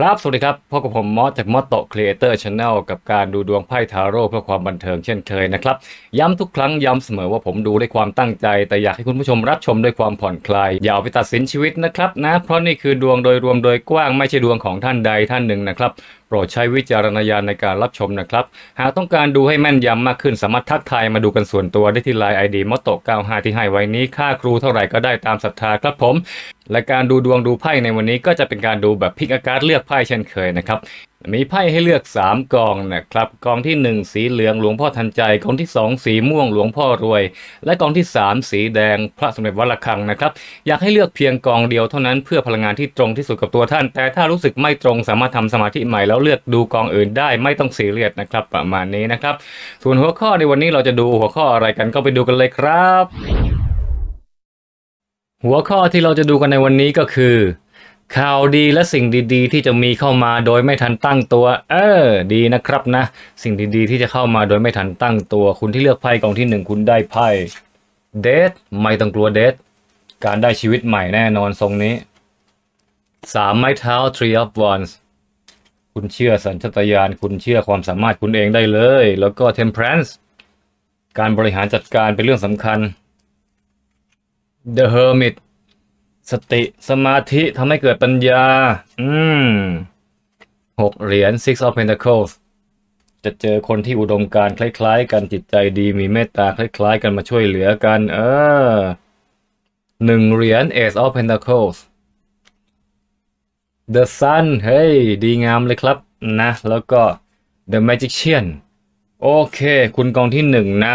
ครับ สวัสดีครับพบกับผมมอสจากมอสโตครีเอเตอร์ชาแนลกับการดูดวงไพ่ทาโร่เพื่อความบันเทิงเช่นเคยนะครับ ย้ำทุกครั้งย้ำเสมอว่าผมดูด้วยความตั้งใจ แต่อยากให้คุณผู้ชมรับชมด้วยความผ่อนคลายอย่าไปตัดสินชีวิตนะครับนะ เพราะนี่คือดวงโดยรวมโดยกว้าง ไม่ใช่ดวงของท่านใดท่านหนึ่งนะครับโปรดใช้วิจารณญาณในการรับชมนะครับ หากต้องการดูให้แม่นยำมากขึ้นสามารถทักทายมาดูกันส่วนตัว ได้ที่ไลน์ไอดีมอตโต95ที่ให้ไว้นี้ค่าครูเท่าไหร่ก็ได้ตามศรัทธาครับผม และการดูดวงดูไพ่ในวันนี้ก็จะเป็นการดูแบบพิกอาการเลือกไพ่เช่นเคยนะครับมีไพ่ให้เลือก3กองนะครับกองที่ 1 สีเหลืองหลวงพ่อทันใจกองที่2สีม่วงหลวงพ่อรวย และกองที่ 3 สีแดงพระสมเด็จวัดระฆังนะครับ อยากให้เลือกเพียงกองเดียวเท่านั้นเพื่อพลังงานที่ตรงที่สุดกับตัวท่าน แต่ถ้ารู้สึกไม่ตรงสามารถทำสมาธิใหม่แล้วเลือกดูกองอื่นได้ไม่ต้องสีเลียดนะครับประมาณนี้นะครับ ส่วนหัวข้อในวันนี้เราจะดูหัวข้ออะไรกันก็ไปดูกันเลยครับ หัวข้อที่เราจะดูกันในวันนี้ก็คือข่าวดีและสิ่งดีๆที่จะมีเข้ามาโดยไม่ทันตั้งตัว เออ ดีนะครับนะ สิ่งดีๆที่จะเข้ามาโดยไม่ทันตั้งตัว คุณที่เลือกไพ่กองที่หนึ่งคุณได้ไพ่เดทไม่ต้องกลัวเดทการได้ชีวิตใหม่แน่นอนทรงนี้สามไม้เท้า three of wands คุณเชื่อสัญชตาตญาณคุณเชื่อความสามารถคุณเองได้เลย แล้วก็ temperance การบริหารจัดการเป็นเรื่องสำคัญ the hermit สติสมาธิทำให้เกิดปัญญา อืม หกเหรียญ six of pentacles จะเจอคนที่อุดมการคล้ายๆ กันจิตใจดีมีเมตตาคล้ายๆ กันมาช่วยเหลือกัน เออ หนึ่งเหรียญ ace of pentacles the sun เฮ้ยดีงามเลยครับนะ แล้วก็ the magician โอเค คุณกองที่หนึ่งนะ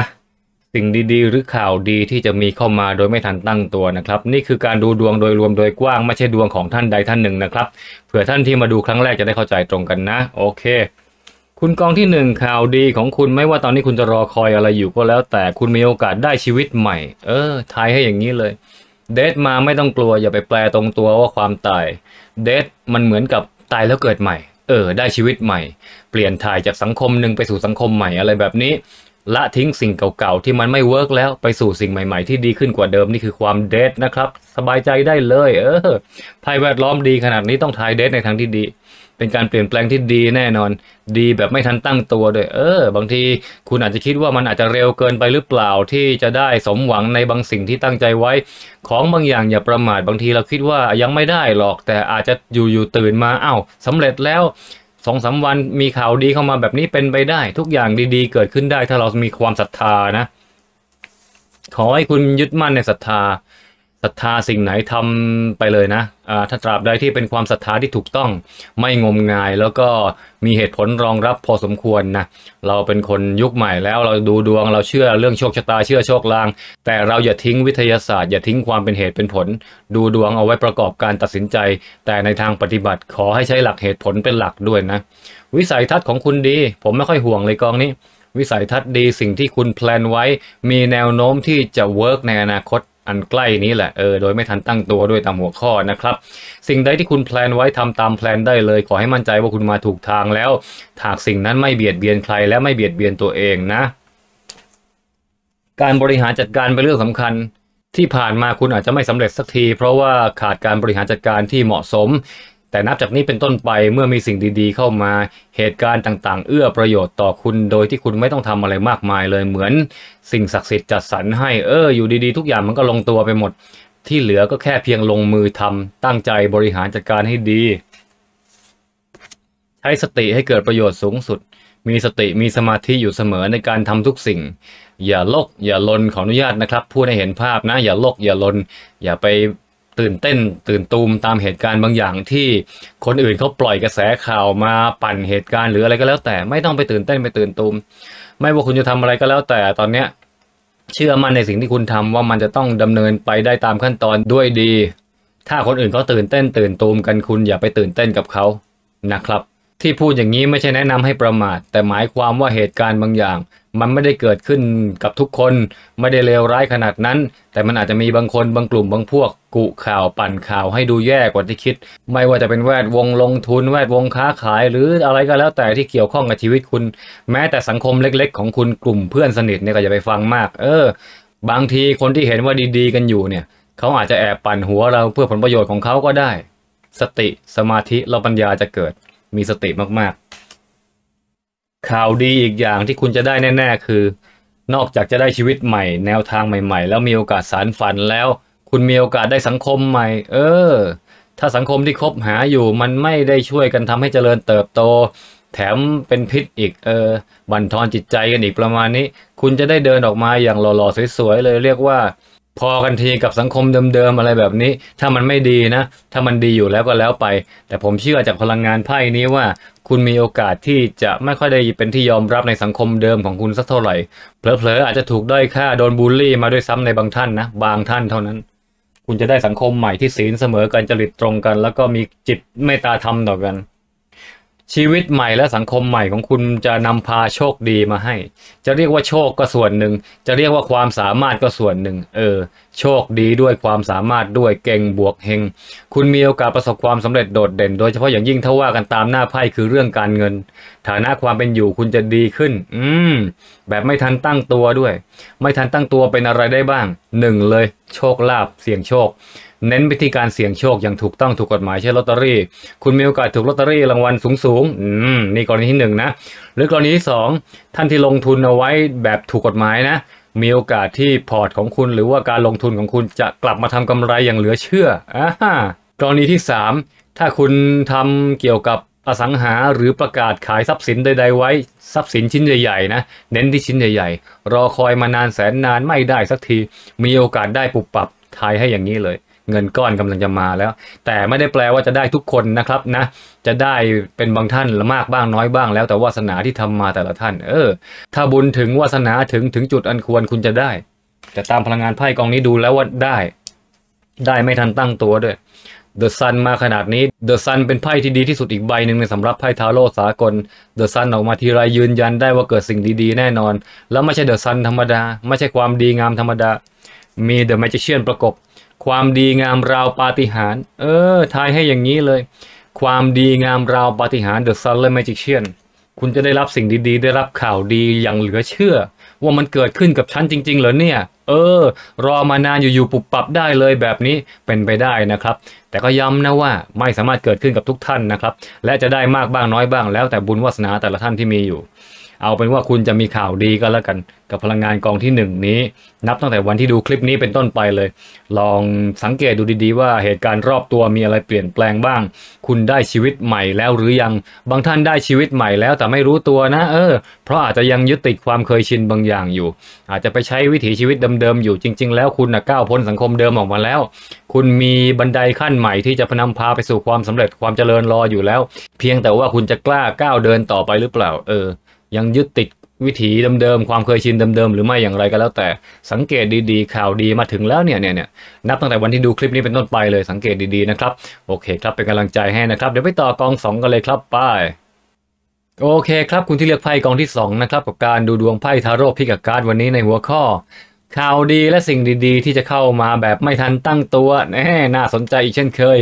สิ่งดีๆหรือข่าวดีที่จะมีเข้ามาโดยไม่ทันตั้งตัวนะครับ นี่คือการดูดวงโดยรวมโดยกว้างไม่ใช่ดวงของท่านใดท่านหนึ่งนะครับเผื่อท่านที่มาดูครั้งแรกจะได้เข้าใจตรงกันนะ โอเค คุณกองที่ 1 ข่าวดีของคุณไม่ว่าตอนนี้คุณจะรอคอยอะไรอยู่ก็แล้ว แต่คุณมีโอกาสได้ชีวิตใหม่ เออทายให้อย่างนี้เลยเดทมาไม่ต้องกลัวอย่าไปแปลตรงตัวว่าความตายเดทมันเหมือนกับตายแล้วเกิดใหม่ เออได้ชีวิตใหม่ เปลี่ยนถ่ายจากสังคมหนึ่งไปสู่สังคมใหม่อะไรแบบนี้ละทิ้งสิ่งเก่าๆที่มันไม่เวิร์กแล้วไปสู่สิ่งใหม่ๆที่ดีขึ้นกว่าเดิมนี่คือความเดทนะครับ สบายใจได้เลย เออภัยแวดล้อมดีขนาดนี้ต้องทายเดทในทางที่ดี เป็นการเปลี่ยนแปลงที่ดีแน่นอน ดีแบบไม่ทันตั้งตัวด้วยเออบางทีคุณอาจจะคิดว่ามันอาจจะเร็วเกินไปหรือเปล่าที่จะได้สมหวังในบางสิ่งที่ตั้งใจไว้ ของบางอย่างอย่าประมาทบางทีเราคิดว่ายังไม่ได้หรอกแต่อาจจะอยู่ๆตื่นมาอา้าวสาเร็จแล้วสองสาวันมีข่าวดีเข้ามาแบบนี้เป็นไปได้ ทุกอย่างดีๆเกิดขึ้นได้ถ้าเรามีความศรัทธานะ ขอให้คุณยึดมั่นในศรัทธาศรัทธาสิ่งไหนทำไปเลยนะถ้าตราบใดที่เป็นความศรัทธาที่ถูกต้อง ไม่งมงาย แล้วก็มีเหตุผลรองรับพอสมควรนะ เราเป็นคนยุคใหม่แล้วเราดูดวงเราเชื่อเรื่องโชคชะตาเชื่อโชคลาง แต่เราอย่าทิ้งวิทยาศาสตร์อย่าทิ้งความเป็นเหตุเป็นผล ดูดวงเอาไว้ประกอบการตัดสินใจ แต่ในทางปฏิบัติขอให้ใช้หลักเหตุผลเป็นหลักด้วยนะ วิสัยทัศน์ของคุณดี ผมไม่ค่อยห่วงเลยกองนี้ วิสัยทัศน์ดีสิ่งที่คุณแพลนไว้ มีแนวโน้มที่จะเวิร์กในอนาคตอันใกล้นี้แหละ เออ โดยไม่ทันตั้งตัวด้วยตามหัวข้อนะครับ สิ่งใดที่คุณแพลนไว้ทำตามแพลนได้เลย ขอให้มั่นใจว่าคุณมาถูกทางแล้วหากสิ่งนั้นไม่เบียดเบียนใครและไม่เบียดเบียนตัวเองนะ การบริหารจัดการเป็นเรื่องสำคัญที่ผ่านมาคุณอาจจะไม่สำเร็จสักที เพราะว่าขาดการบริหารจัดการที่เหมาะสมแต่นับจากนี้เป็นต้นไปเมื่อมีสิ่งดี ๆ เข้ามาเหตุการณ์ต่าง ๆ เอื้อประโยชน์ต่อคุณโดยที่คุณไม่ต้องทำอะไรมากมาย เลยเหมือนสิ่งศักดิ์สิทธิ์จัดสรรให้เอออยู่ดีๆ ทุกอย่างมันก็ลงตัวไปหมด ที่เหลือก็แค่เพียงลงมือทำตั้งใจบริหารจัดการให้ดีใช้สติให้เกิดประโยชน์สูงสุด มีสติมีสมาธิอยู่เสมอในการทำทุกสิ่ง อย่าลก อย่าลนขออนุญาตนะครับพูดให้เห็นภาพนะ อย่าลก อย่าลนอย่าไปตื่นเต้นตื่นตูมตามเหตุการณ์บางอย่าง ที่คนอื่นเขาปล่อยกระแสข่าวมาปั่นเหตุการณ์หรืออะไรก็แล้ว แต่ไม่ต้องไปตื่นเต้นไปตื่นตูม ไม่ว่าคุณจะทำอะไรก็แล้ว แต่ตอนเนี้ย เชื่อมั่นในสิ่งที่คุณทำว่ามันจะต้องดำเนินไปได้ตามขั้นตอนด้วยดี ถ้าคนอื่นเขาตื่นเต้น ตื่นตูมกันคุณอย่าไปตื่นเต้นกับเขานะครับ ที่พูดอย่างนี้ไม่ใช่แนะนำให้ประมาท แต่หมายความว่าเหตุการณ์บางอย่างมันไม่ได้เกิดขึ้นกับทุกคนไม่ได้เลวร้ายขนาดนั้น แต่มันอาจจะมีบางคนบางกลุ่มบางพวก กุข่าวปั่นข่าวให้ดูแย่กว่าที่คิด ไม่ว่าจะเป็นแวดวงลงทุน แวดวงค้าขายหรืออะไรก็แล้วแต่ที่เกี่ยวข้องกับชีวิตคุณ แม้แต่สังคมเล็กๆ ของคุณกลุ่มเพื่อนสนิทเนี่ยก็อย่าไปฟังมาก เออ บางทีคนที่เห็นว่าดีๆ กันอยู่เนี่ย เขาอาจจะแอบปั่นหัวเราเพื่อผลประโยชน์ของเขาก็ได้ สติสมาธิและปัญญาจะเกิดมีสติมากๆข่าวดีอีกอย่างที่คุณจะได้แน่ ๆคือ นอกจากจะได้ชีวิตใหม่ แนวทางใหม่ๆแล้วมีโอกาสสารฝันแล้ว คุณมีโอกาสได้สังคมใหม่ เออ ถ้าสังคมที่คบหาอยู่มันไม่ได้ช่วยกันทำให้เจริญเติบโต แถมเป็นพิษอีกเออบั่นทอนจิตใจกันอีกประมาณนี้ คุณจะได้เดินออกมาอย่างหล่อๆสวย ๆ เลยเรียกว่าพอกันทีกับสังคมเดิมๆอะไรแบบนี้ ถ้ามันไม่ดีนะ ถ้ามันดีอยู่แล้วก็แล้วไป แต่ผมเชื่อจากพลังงานไพ่นี้ว่าคุณมีโอกาสที่จะไม่ค่อยได้เป็นที่ยอมรับในสังคมเดิมของคุณสักเท่าไหร่เผลอๆอาจจะถูกด้อยค่าโดนบูลลี่มาด้วยซ้ำในบางท่านนะบางท่านเท่านั้น คุณจะได้สังคมใหม่ที่ศีลเสมอกันจริตตรงกัน แล้วก็มีจิตเมตตาธรรมต่อกันชีวิตใหม่และสังคมใหม่ของคุณจะนำพาโชคดีมาให้ จะเรียกว่าโชคก็ส่วนหนึ่ง จะเรียกว่าความสามารถก็ส่วนหนึ่ง เออ โชคดีด้วยความสามารถด้วยเก่งบวกเฮง คุณมีโอกาสประสบความสำเร็จโดดเด่น โดยเฉพาะอย่างยิ่งถ้าว่ากันตามหน้าไพ่คือเรื่องการเงิน ฐานะความเป็นอยู่คุณจะดีขึ้น อืม แบบไม่ทันตั้งตัวด้วย ไม่ทันตั้งตัวเป็นอะไรได้บ้างหนึ่งเลย โชคลาภเสี่ยงโชคเน้นไปที่การเสี่ยงโชคอย่างถูกต้องถูกกฎหมายใช้ลอตเตอรี่ คุณมีโอกาสถูกลอตเตอรี่รางวัลสูงสอืมนี่กรณีที่1นนะ หรือกรณีที่2ท่านที่ลงทุนเอาไว้แบบถูกกฎหมายนะ มีโอกาสที่พอร์ตของคุณ หรือว่าการลงทุนของคุณจะกลับมาทำกำไรอย่างเหลือเชื่ออ่ากรณีที่ 3 ถ้าคุณทำเกี่ยวกับอสังหาหรือประกาศขายทรัพย์สินใดๆไว้ทรัพย์สินชิ้นใหญ่ๆ นะ เน้นที่ชิ้นใหญ่ ๆ รอคอยมานานแสนนานไม่ได้สักที มีโอกาสได้ปุบปับทายให้อย่างนี้เลยเงินก้อนกำลังจะมาแล้ว แต่ไม่ได้แปลว่าจะได้ทุกคนนะครับนะ จะได้เป็นบางท่านละมากบ้างน้อยบ้าง แล้วแต่วาสนาที่ทำมาแต่ละท่าน เออ ถ้าบุญถึงวาสนาถึงถึงจุดอันควรคุณจะได้แต่ตามพลังงานไพ่กองนี้ดูแล้วว่าได้ ได้ไม่ทันตั้งตัวด้วยเดอะซันมาขนาดนี้เดอะซันเป็นไพ่ที่ดีที่สุดอีกใบหนึ่งในสำหรับไพ่ทาโร่สากลเดอะซันออกมาทีไรยืนยันได้ว่าเกิดสิ่งดีๆแน่นอนแล้วไม่ใช่เดอะซันธรรมดาไม่ใช่ความดีงามธรรมดามีเดอะแมจิเชียนประกบความดีงามราวปาฏิหาริย์เออ ทายให้อย่างนี้เลย ความดีงามราวปาฏิหาริย์ The Silent Magician คุณจะได้รับสิ่งดีๆ ได้รับข่าวดีอย่างเหลือเชื่อ ว่ามันเกิดขึ้นกับฉันจริง ๆ เหรอเนี่ย เออ รอมานานอยู่ๆปุบปับได้เลยแบบนี้ เป็นไปได้นะครับ แต่ก็ย้ำนะว่าไม่สามารถเกิดขึ้นกับทุกท่านนะครับ และจะได้มากบ้างน้อยบ้างแล้วแต่บุญวาสนาแต่ละท่านที่มีอยู่เอาเป็นว่าคุณจะมีข่าวดีก็แล้วกัน กับพลังงานกองที่ 1 นี้ นับตั้งแต่วันที่ดูคลิปนี้เป็นต้นไปเลย ลองสังเกตดูดีๆว่าเหตุการณ์รอบตัวมีอะไรเปลี่ยนแปลงบ้าง คุณได้ชีวิตใหม่แล้ว หรือยังบางท่านได้ชีวิตใหม่แล้วแต่ไม่รู้ตัวนะ เออเพราะอาจจะยังยึดติดความเคยชินบางอย่างอยู่ อาจจะไปใช้วิถีชีวิตเดิมๆอยู่จริงๆ แล้วคุณนะก้าวพ้นสังคมเดิมออกมาแล้วคุณมีบันไดขั้นใหม่ที่จะพนำพาไปสู่ความสำเร็จความเจริญรออยู่แล้ว เพียงแต่ว่าคุณจะกล้าก้าวเดินต่อไปหรือเปล่า เออยังยึดติดวิถีเดิมๆความเคยชิน เดิมๆหรือไม่อย่างไรก็แล้วแต่สังเกตดีๆ ข่าวดีมาถึงแล้วเนี่ยเนี่ยเนี่ยนับตั้งแต่วันที่ดูคลิปนี้เป็นต้นไปเลยสังเกตดีๆนะครับ โอเค ครับเป็นกำลังใจให้นะครับเดี๋ยวไปต่อกอง 2กันเลยครับไปโอเคครับ คุณที่เลือกไพ่กองที่2นะครับกับการดูดวงไพ่ทาโร่พิกาการ์ดวันนี้ในหัวข้อข่าวดีและสิ่งดีๆ ที่จะเข้ามาแบบไม่ทันตั้งตัวแน่น่าสนใจอีกเช่นเคย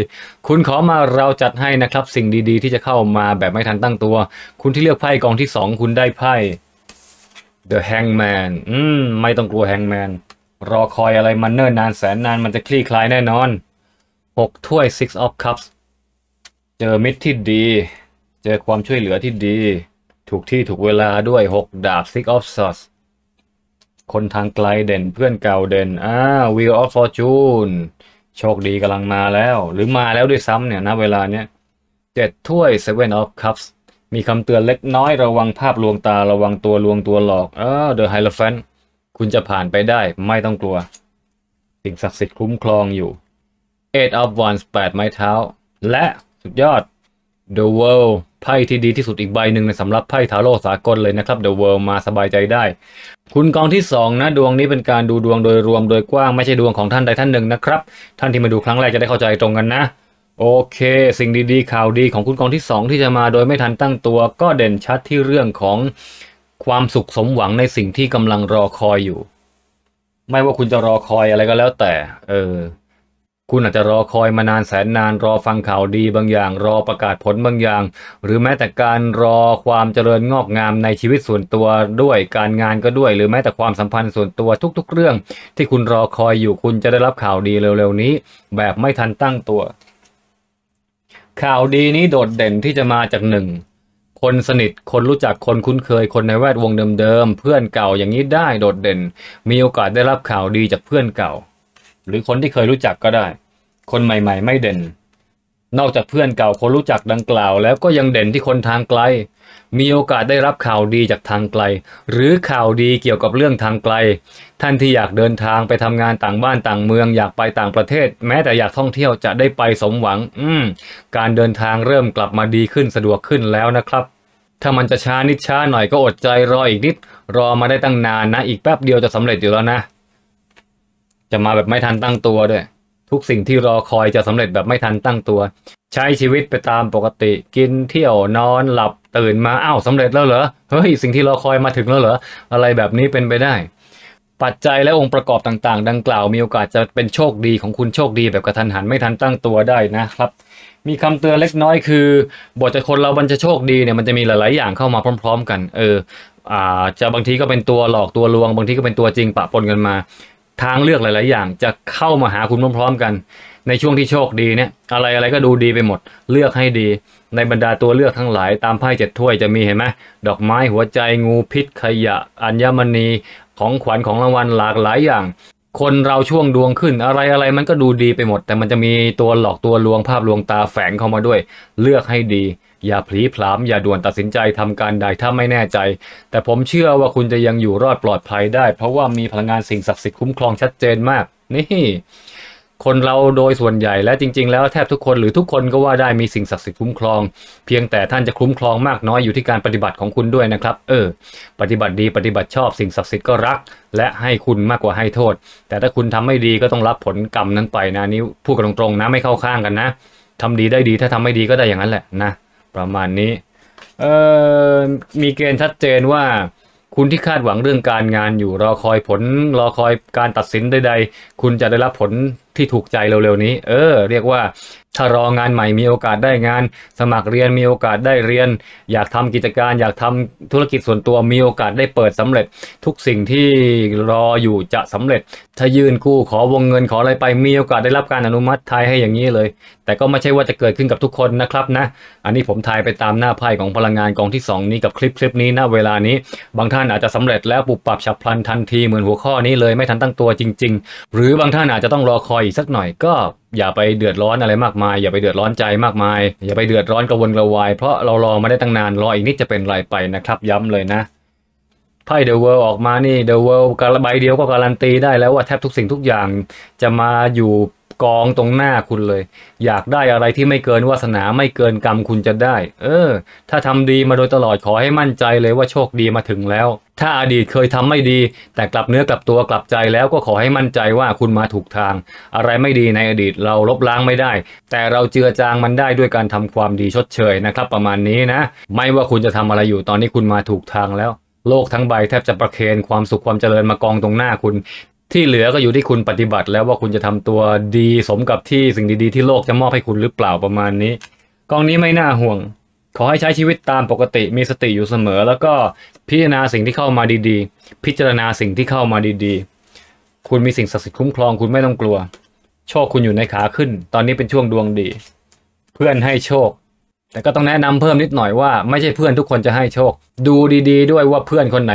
คุณขอมาเราจัดให้นะครับ สิ่งดีๆ ที่จะเข้ามาแบบไม่ทันตั้งตัว คุณที่เลือกไพ่กองที่สองคุณได้ไพ่ The Hangman อืมไม่ต้องกลัว Hangman รอคอยอะไรมันเนิ่นนานแสนนานมันจะคลี่คลายแน่นอน 6 ถ้วย Six of Cups เจอมิตรที่ดี เจอความช่วยเหลือที่ดี ถูกที่ถูกเวลาด้วย6ดาบ Six of Swords คนทางไกลเด่นเพื่อนเก่าเด่นอ่า Wheel of Fortune โชคดีกำลังมาแล้ว หรือมาแล้วด้วยซ้ำเนี่ยนะเวลาเนี้ยเจ็ดถ้วย Seven of Cups มีคำเตือนเล็กน้อยระวังภาพลวงตาระวังตัวลวงตัวหลอก เออเดอะไฮโลฟ h นคุณจะผ่านไปได้ไม่ต้องกลัว สิ่งศักดิ์สิทธิ์คุ้มครองอยู่ Eight of Wands 8ไม้เท้า และสุดยอด The World ไพ่ที่ดีที่สุดอีกใบหนึ่งในสำหรับไพ่ทาโร่สากลเลยนะครับ The World มาสบายใจได้ คุณกองที่ 2 นะ ดวงนี้เป็นการดูดวงโดยรวมโดยกว้างไม่ใช่ดวงของท่านใดท่านหนึ่งนะครับ ท่านที่มาดูครั้งแรกจะได้เข้าใจตรงกันนะ โอเค สิ่งดีๆ ข่าวดีของคุณกองที่ 2 ที่จะมาโดยไม่ทันตั้งตัวก็เด่นชัดที่เรื่องของความสุขสมหวังในสิ่งที่กำลังรอคอยอยู่ ไม่ว่าคุณจะรอคอยอะไรก็แล้วแต่ เออคุณอาจจะรอคอยมานานแสน นานรอฟังข่าวดีบางอย่าง รอประกาศผลบางอย่าง หรือแม้แต่การรอความเจริญงอกงามในชีวิตส่วนตัวด้วยการงานก็ด้วย หรือแม้แต่ความสัมพันธ์ส่วนตัวทุก ๆ เรื่องที่คุณรอคอยอยู่คุณจะได้รับข่าวดีเร็ว ๆ นี้แบบไม่ทันตั้งตัว ข่าวดีนี้โดดเด่นที่จะมาจากหนึ่งคนสนิทคนรู้จักคนคุ้นเคย คนในแวดวงเดิมๆเพื่อนเก่าอย่างนี้ได้โดดเด่น มีโอกาสได้รับข่าวดีจากเพื่อนเก่าหรือคนที่เคยรู้จักก็ได้ คนใหม่ๆ ไม่เด่น นอกจากเพื่อนเก่าคนรู้จักดังกล่าว แล้วก็ยังเด่นที่คนทางไกล มีโอกาสได้รับข่าวดีจากทางไกล หรือข่าวดีเกี่ยวกับเรื่องทางไกล ท่านที่อยากเดินทางไปทำงานต่างบ้านต่างเมือง อยากไปต่างประเทศ แม้แต่อยากท่องเที่ยวจะได้ไปสมหวัง อืม การเดินทางเริ่มกลับมาดีขึ้นสะดวกขึ้นแล้วนะครับ ถ้ามันจะช้านิดช้าหน่อยก็อดใจรออีกนิดรอมาได้ตั้งนานนะอีกแป๊บเดียวจะสำเร็จอยู่แล้วนะจะมาแบบไม่ทันตั้งตัวด้วย ทุกสิ่งที่รอคอยจะสำเร็จแบบไม่ทันตั้งตัว ใช้ชีวิตไปตามปกติกินเที่ยวนอนหลับตื่นมาอ้าวสาเร็จแล้วเหรอเฮ้ยสิ่งที่รอคอยมาถึงแล้วเหรออะไรแบบนี้เป็นไปได้ ปัจจัยและองค์ประกอบต่างๆ ดังกล่าวมีโอกาสจะเป็นโชคดีของคุณโชคดีแบบกระทันหัน ไม่ทันตั้งตัวได้นะครับ มีคำเตือนเล็กน้อย คือ บทจะคนเราบันจะโชคดีเนี่ยมันจะมีหลายๆอย่างเข้ามาพร้อมๆ กันเอออ่าจะบางทีก็เป็นตัวหลอกตัวลวงบางทีก็เป็นตัวจริงปะปนกันมาทางเลือกหลาย ๆ อย่างจะเข้ามาหาคุณพร้อม ๆ กัน ในช่วงที่โชคดีเนี่ย อะไรอะไรก็ดูดีไปหมด เลือกให้ดี ในบรรดาตัวเลือกทั้งหลายตามไพ่เจ็ดถ้วยจะมีเห็นไหมดอกไม้หัวใจงูพิษขยะอัญมณีของขวัญของรางวัล หลากหลายอย่าง คนเราช่วงดวงขึ้น อะไรอะไรมันก็ดูดีไปหมด แต่มันจะมีตัวหลอกตัวลวงภาพลวงตาแฝงเข้ามาด้วยเลือกให้ดีอย่าพลีพลามอย่าด่วนตัดสินใจทำการใดถ้าไม่แน่ใจ แต่ผมเชื่อว่าคุณจะยังอยู่รอดปลอดภัย ได้เพราะว่ามีพลังงานสิ่งศักดิ์สิทธิ์คุ้มครองชัดเจนมาก นี่คนเราโดยส่วนใหญ่และจริง ๆแล้วแทบทุกคนหรือทุกคนก็ว่าได้มีสิ่งศักดิ์สิทธิ์คุ้มครองเพียงแต่ท่านจะคุ้มครองมากน้อยอยู่ที่การปฏิบัติของคุณด้วยนะครับ เออ ปฏิบัติดีปฏิบัติชอบสิ่งศักดิ์สิทธิ์ก็รัก และให้คุณมากกว่าให้โทษ แต่ถ้าคุณทำไม่ดีก็ต้องรับผลกรรมนั้นไป นะนี้พูดกันตรงๆนะไม่เข้าข้างกันนะ ทำดีได้ดี ถ้าทำไม่ดีก็ได้อย่างนั้นแหละนะประมาณนี้ เออมีเกณฑ์ชัดเจนว่า คุณที่คาดหวังเรื่องการงานอยู่รอคอยผล รอคอยการตัดสินใดๆ คุณจะได้รับผลที่ถูกใจเร็วๆนี้ เออ เรียกว่าถ้ารองานใหม่มีโอกาสได้งาน สมัครเรียนมีโอกาสได้เรียน อยากทำกิจการ อยากทำธุรกิจส่วนตัวมีโอกาสได้เปิดสำเร็จ ทุกสิ่งที่รออยู่จะสำเร็จถ้ายื่นกู้ขอวงเงินขออะไรไปมีโอกาสได้รับการอนุมัติทายให้อย่างนี้เลย แต่ก็ไม่ใช่ว่าจะเกิดขึ้นกับทุกคนนะครับนะอันนี้ผมทายไปตามหน้าไพ่ของพลังงานกองที่ 2 นี้กับคลิปคลิปนี้ณเวลานี้ บางท่านอาจจะสำเร็จแล้วปุบปรับฉับพลันทันทีเหมือนหัวข้อนี้เลยไม่ทันตั้งตัวจริง ๆ หรือบางท่านอาจจะต้องรอคอยอีกสักหน่อยก็อย่าไปเดือดร้อนอะไรมากมาย อย่าไปเดือดร้อนใจมากมาย อย่าไปเดือดร้อนกระวนกระวาย เพราะเรารอมาได้ตั้งนานรออีกนิดจะเป็นไรไปนะครับ ย้ำเลยนะไพ่เดอะเวิลด์ออกมานี่เดอะเวิลด์ใบเดียวก็การันตีได้แล้วว่าแทบทุกสิ่งทุกอย่างจะมาอยู่กองตรงหน้าคุณเลย อยากได้อะไรที่ไม่เกิน วาสนาไม่เกินกรรมคุณจะได้ เออ ถ้าทำดีมาโดยตลอดขอให้มั่นใจเลยว่าโชคดีมาถึงแล้ว ถ้าอาดีตเคยทำไม่ดี แต่กลับเนื้อกลับตัวกลับใจแล้วก็ขอให้มั่นใจว่าคุณมาถูกทาง อะไรไม่ดีในอดีตเราลบล้างไม่ได้ แต่เราเจือจางมันได้ด้วยการทำความดีชดเชยนะครับ ประมาณนี้นะ ไม่ว่าคุณจะทำอะไรอยู่ตอนนี้คุณมาถูกทางแล้ว โลกทั้งใบแทบจะประเคนความสุขความเจริญมากองตรงหน้าคุณที่เหลือก็อยู่ที่คุณปฏิบัติแล้วว่าคุณจะทำตัวดีสมกับที่สิ่งดีๆที่โลกจะมอบให้คุณหรือเปล่าประมาณนี้กองนี้ไม่น่าห่วง ขอให้ใช้ชีวิตตามปกติ มีสติอยู่เสมอ แล้วก็พิจารณาสิ่งที่เข้ามาดี ๆ พิจารณาสิ่งที่เข้ามาดีๆ คุณมีสิ่งศักดิ์สิทธิ์คุ้มครองคุณไม่ต้องกลัว โชคคุณอยู่ในขาขึ้น ตอนนี้เป็นช่วงดวงดี เพื่อนให้โชค แต่ก็ต้องแนะนำเพิ่มนิดหน่อยว่าไม่ใช่เพื่อนทุกคนจะให้โชค ดูดี ๆด้วยว่าเพื่อนคนไหน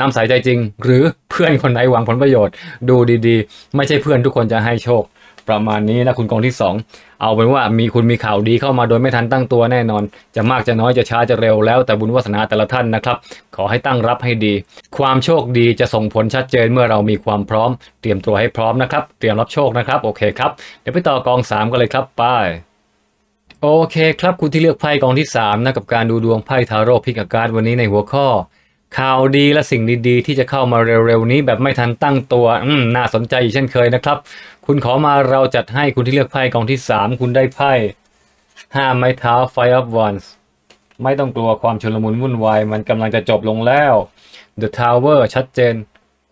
นำสายใจจริง หรือเพื่อนคนไหนหวังผลประโยชน์ ดูดีๆ ไม่ใช่เพื่อนทุกคนจะให้โชค ประมาณนี้นะคุณกองที่ 2 เอาเป็นว่ามีคุณมีข่าวดีเข้ามาโดยไม่ทันตั้งตัวแน่นอน จะมากจะน้อยจะช้าจะเร็วแล้วแต่บุญวาสนาแต่ละท่านนะครับ ขอให้ตั้งรับให้ดี ความโชคดีจะส่งผลชัดเจนเมื่อเรามีความพร้อม เตรียมตัวให้พร้อมนะครับ เตรียมรับโชคนะครับ โอเคครับเดี๋ยวไปต่อกอง 3กันเลยครับไปโอเคครับคุณที่เลือกไพ่กองที่3นะกับการดูดวงไพ่ทาโร่พิกากาศวันนี้ในหัวข้อข่าวดีและสิ่งดีๆ ที่จะเข้ามาเร็วๆ นี้แบบไม่ทันตั้งตัวน่าสนใจอีเช่นเคยนะครับ คุณขอมาเราจัดให้คุณที่เลือกไพ่กองที่ 3 คุณได้ไพ่ห้าไม้เท้า f i อ e of Wands ไม่ต้องกลัวความชุลมุนวุ่นวายมันกำลังจะจบลงแล้ว The Tower ชัดเจน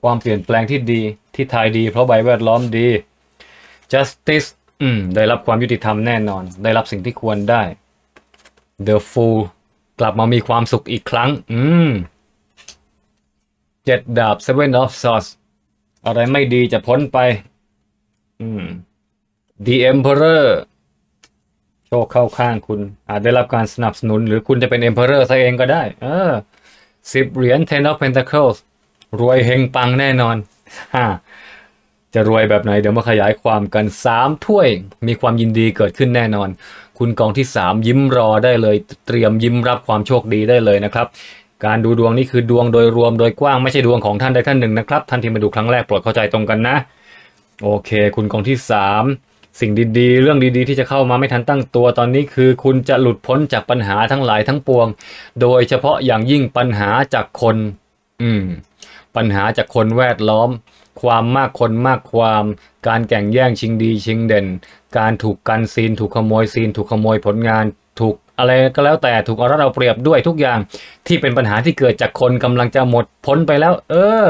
ความเปลี่ยนแปลงที่ดีที่ทายดีเพราะใบแวดล้อมดี Justice ได้รับความยุติธรรมแน่นอน ได้รับสิ่งที่ควรได้ The Fool กลับมามีความสุขอีกครั้ง อืมเจ็ดดาบเซเว่นออฟซอสอะไรไม่ดีจะพ้นไป อืม The Emperor โชคเข้าข้างคุณ อาจได้รับการสนับสนุนหรือคุณจะเป็น Emperor ซะเองก็ได้เออสิบเหรียญ Ten of Pentacles รวยเฮงปังแน่นอนฮะจะรวยแบบไหน เดี๋ยวมาขยายความกันสามถ้วย มีความยินดีเกิดขึ้นแน่นอน คุณกองที่ 3 ยิ้มรอได้เลย เตรียมยิ้มรับความโชคดีได้เลยนะครับการดูดวงนี่คือดวงโดยรวมโดยกว้างไม่ใช่ดวงของท่านใดท่านหนึ่งนะครับ ท่านที่มาดูครั้งแรกโปรดเข้าใจตรงกันนะ โอเคคุณกองที่3สิ่งดีๆ เรื่องดีๆที่จะเข้ามาไม่ทันตั้งตัวตอนนี้คือ คุณจะหลุดพ้นจากปัญหาทั้งหลายทั้งปวง โดยเฉพาะอย่างยิ่งปัญหาจากคน อืม ปัญหาจากคนแวดล้อม ความมากคนมากความ การแข่งแย่งชิงดีชิงเด่น การถูกกันซีนถูกขโมยซีนถูกขโมยผลงานถูกอะไรก็แล้วแต่ถูกเอารัดเอาเปรียบด้วยทุกอย่างที่เป็นปัญหาที่เกิดจากคนกำลังจะหมดพ้นไปแล้ว เออ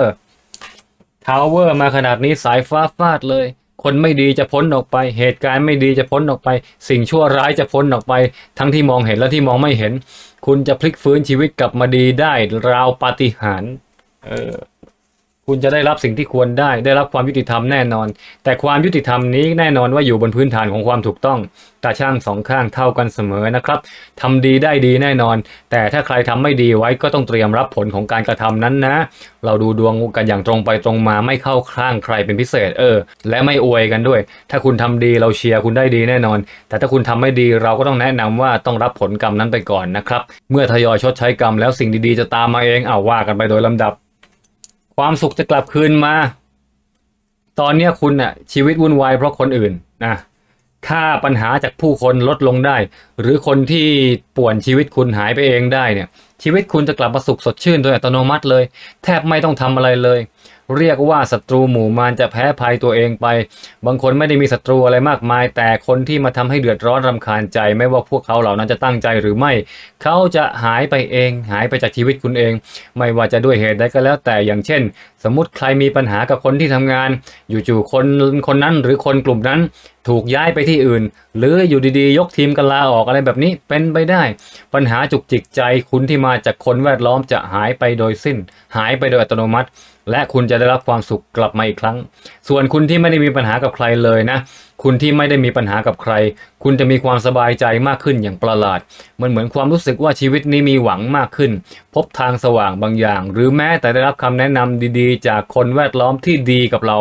ทาวเวอร์มาขนาดนี้สายฟ้าฟาดเลย คนไม่ดีจะพ้นออกไป เหตุการณ์ไม่ดีจะพ้นออกไป สิ่งชั่วร้ายจะพ้นออกไป ทั้งที่มองเห็นและที่มองไม่เห็น คุณจะพลิกฟื้นชีวิตกลับมาดีได้ราวปาฏิหาริย์เออคุณจะได้รับสิ่งที่ควรได้ได้รับความยุติธรรมแน่นอน แต่ความยุติธรรมนี้แน่นอนว่าอยู่บนพื้นฐานของความถูกต้องตาช่างสองข้างเท่ากันเสมอนะครับทำดีได้ดีแน่นอน แต่ถ้าใครทำไม่ดีไว้ก็ต้องเตรียมรับผลของการกระทำนั้นนะ เราดูดวงกันอย่างตรงไปตรงมาไม่เข้าข้างใครเป็นพิเศษเออและไม่อวยกันด้วย ถ้าคุณทำดีเราเชียร์คุณได้ดีแน่นอน แต่ถ้าคุณทำไม่ดีเราก็ต้องแนะนำว่าต้องรับผลกรรมนั้นไปก่อนนะครับเมื่อทยอยชดใช้กรรม แล้วสิ่งดีๆ จะตามมาเองเอาว่ากันไปโดยลำดับความสุขจะกลับคืนมา ตอนนี้คุณน่ะชีวิตวุ่นวายเพราะคนอื่นนะถ้าปัญหาจากผู้คนลดลงได้ หรือคนที่ป่วนชีวิตคุณหายไปเองได้เนี่ย ชีวิตคุณจะกลับมาสุขสดชื่นโดยอัตโนมัติเลย แทบไม่ต้องทำอะไรเลยเรียกว่าศัตรูหมู่มารจะแพ้ภัยตัวเองไป บางคนไม่ได้มีศัตรูอะไรมากมาย แต่คนที่มาทำให้เดือดร้อนรำคาญใจ ไม่ว่าพวกเขาเหล่านั้นจะตั้งใจหรือไม่ เขาจะหายไปเอง หายไปจากชีวิตคุณเอง ไม่ว่าจะด้วยเหตุใดก็แล้ว แต่อย่างเช่น สมมติใครมีปัญหากับคนที่ทำงาน อยู่ๆ คนคนนั้นหรือคนกลุ่มนั้น ถูกย้ายไปที่อื่น หรืออยู่ดีๆ ยกทีมกันลาออกอะไรแบบนี้เป็นไปได้ ปัญหาจุกจิกใจคุณที่มาจากคนแวดล้อมจะหายไปโดยสิ้น หายไปโดยอัตโนมัติและคุณจะได้รับความสุขกลับมาอีกครั้ง ส่วนคุณที่ไม่ได้มีปัญหากับใครเลยนะ คุณที่ไม่ได้มีปัญหากับใคร คุณจะมีความสบายใจมากขึ้นอย่างประหลาดมันเหมือนความรู้สึกว่าชีวิตนี้มีหวังมากขึ้น พบทางสว่างบางอย่าง หรือแม้แต่ได้รับคำแนะนำดีๆ จากคนแวดล้อมที่ดีกับเรา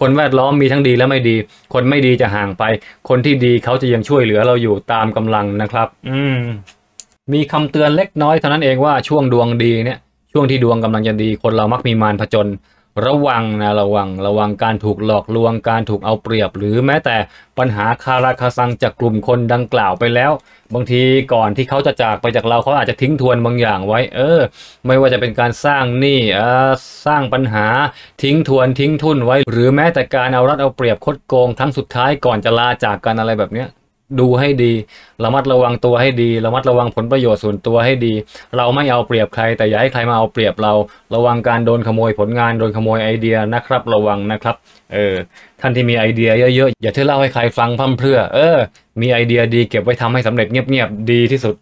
คนแวดล้อมมีทั้งดีและไม่ดี คนไม่ดีจะห่างไป คนที่ดีเขาจะยังช่วยเหลือเราอยู่ตามกำลังนะครับ อืม มีคำเตือนเล็กน้อยเท่านั้นเองว่าช่วงดวงดีเนี่ยช่วงที่ดวงกำลังจะดีคนเรามักมีมารผจญระวังนะระวัง ระวังการถูกหลอกลวงการถูกเอาเปรียบ หรือแม้แต่ปัญหาคาราคาซังจากกลุ่มคนดังกล่าวไปแล้ว บางทีก่อนที่เขาจะจากไปจากเราเขาอาจจะทิ้งทวนบางอย่างไว้ เออไม่ว่าจะเป็นการสร้างหนี้เออสร้างปัญหาทิ้งทวนทิ้งทุนไว้ หรือแม้แต่การเอารัดเอาเปรียบคดโกงทั้งสุดท้ายก่อนจะลาจากกันอะไรแบบเนี้ยดูให้ดีระมัดระวังตัวให้ดี ระมัดระวังผลประโยชน์ส่วนตัวให้ดี เราไม่เอาเปรียบใคร แต่อย่าให้ใครมาเอาเปรียบเราระวังการโดนขโมยผลงานโดนขโมยไอเดียนะครับระวังนะครับเออท่านที่มีไอเดีย เยอะๆอย่าเที่เล่าให้ใครฟังพั่มเพื่อเออมีไอเดียดี เก็บไว้ทำให้สำเร็จเงียบๆ ดีที่สุด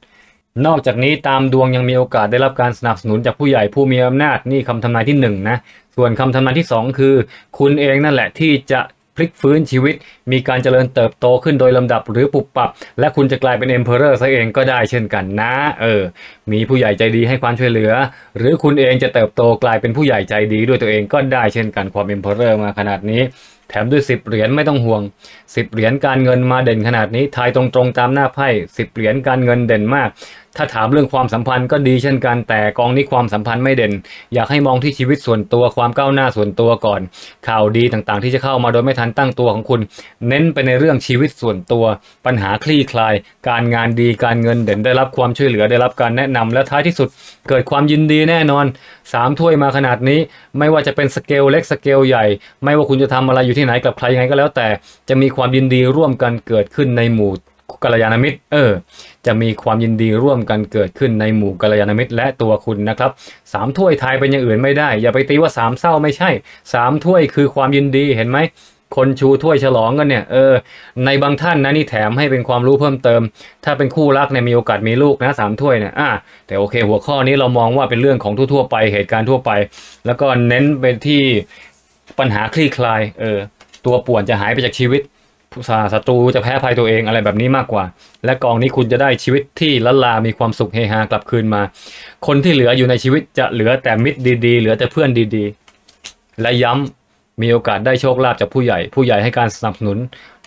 นอกจากนี้ตามดวงยังมีโอกาสได้รับการสนับสนุนจากผู้ใหญ่ผู้มีอำนาจนี่คำทำนายที่1นนะส่วนคำทำนายที่ 2 คือคุณเองนั่นแหละ ที่จะพลิกฟื้นชีวิต มีการเจริญเติบโตขึ้นโดยลำดับหรือปุบปับ และคุณจะกลายเป็นเอ็มเพอเรอร์ซะเองก็ได้เช่นกันนะ เออ มีผู้ใหญ่ใจดีให้ความช่วยเหลือ หรือคุณเองจะเติบโตกลายเป็นผู้ใหญ่ใจดีด้วยตัวเองก็ได้เช่นกันความเอ็มเพอเรอร์ มาขนาดนี้แถมด้วย10เหรียญไม่ต้องห่วง10เหรียญการเงินมาเด่นขนาดนี้ทายตรงๆ ตามหน้าไพ่10เหรียญการเงินเด่นมาก ถ้าถามเรื่องความสัมพันธ์ก็ดีเช่นกันแต่กองนี้ความสัมพันธ์ไม่เด่น อยากให้มองที่ชีวิตส่วนตัวความก้าวหน้าส่วนตัวก่อน ข่าวดีต่างๆ ที่จะเข้ามาโดยไม่ทันตั้งตัวของคุณ เน้นไปในเรื่องชีวิตส่วนตัว ปัญหาคลี่คลายการงานดีการเงินเด่นได้รับความช่วยเหลือได้รับการแนะนำ และท้ายที่สุดเกิดความยินดีแน่นอน3 ถ้วยมาขนาดนี้ ไม่ว่าจะเป็นสเกลเล็กสเกลใหญ่ ไม่ว่าคุณจะทำอะไรอยู่ที่ไหนกับใครยังไงก็แล้วแต่จะมีความยินดีร่วมกันเกิดขึ้นในหมู่กัลยาณมิตรเออจะมีความยินดีร่วมกันเกิดขึ้นในหมู่กัลยาณมิตร และตัวคุณนะครับสามถ้วยทายเป็นอย่างอื่นไม่ได้ อย่าไปตีว่าสามเศร้าไม่ใช่สามถ้วยคือความยินดีเห็นไหมคนชูถ้วยฉลองกันเนี่ยเออในบางท่านนะนี่แถมให้เป็นความรู้เพิ่มเติม ถ้าเป็นคู่รักเนี่ยมีโอกาสมีลูกนะสามถ้วยเนี่ยอ่ะแต่โอเคหัวข้อนี้เรามองว่าเป็นเรื่องของทั่วๆไปเหตุการณ์ทั่วไป แล้วก็เน้นไปที่ปัญหาคลี่คลาย เออตัวป่วนจะหายไปจากชีวิตศัตรูจะแพ้ภัยตัวเองอะไรแบบนี้มากกว่า และกองนี้คุณจะได้ชีวิตที่ละลามีความสุขเฮฮากลับคืนมา คนที่เหลืออยู่ในชีวิตจะเหลือแต่มิตรดี ๆ เหลือแต่เพื่อนดี ๆ และย้ำมีโอกาสได้โชคลาภจากผู้ใหญ่ผู้ใหญ่ให้การสนับสนุน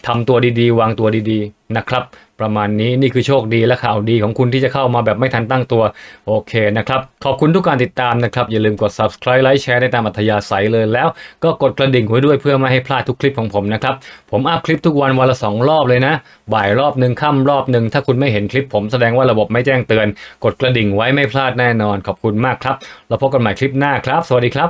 ทำตัวดี ๆ วางตัวดี ๆ นะครับ ประมาณนี้นี่คือโชคดีและข่าวดีของคุณที่จะเข้ามาแบบไม่ทันตั้งตัว โอเคนะครับ ขอบคุณทุกการติดตามนะครับ อย่าลืมกด subscribe ไลค์แชร์ได้ตามอัธยาศัยเลยแล้ว ก็กดกระดิ่งไว้ด้วยเพื่อไม่ให้พลาดทุกคลิปของผมนะครับ ผมอัพคลิปทุกวันวันละ 2 รอบเลยนะบ่ายรอบหนึ่งค่ำรอบหนึ่งถ้าคุณไม่เห็นคลิปผมแสดงว่าระบบไม่แจ้งเตือน กดกระดิ่งไว้ไม่พลาดแน่นอนขอบคุณมากครับเราพบกันใหม่คลิปหน้าครับ สวัสดีครับ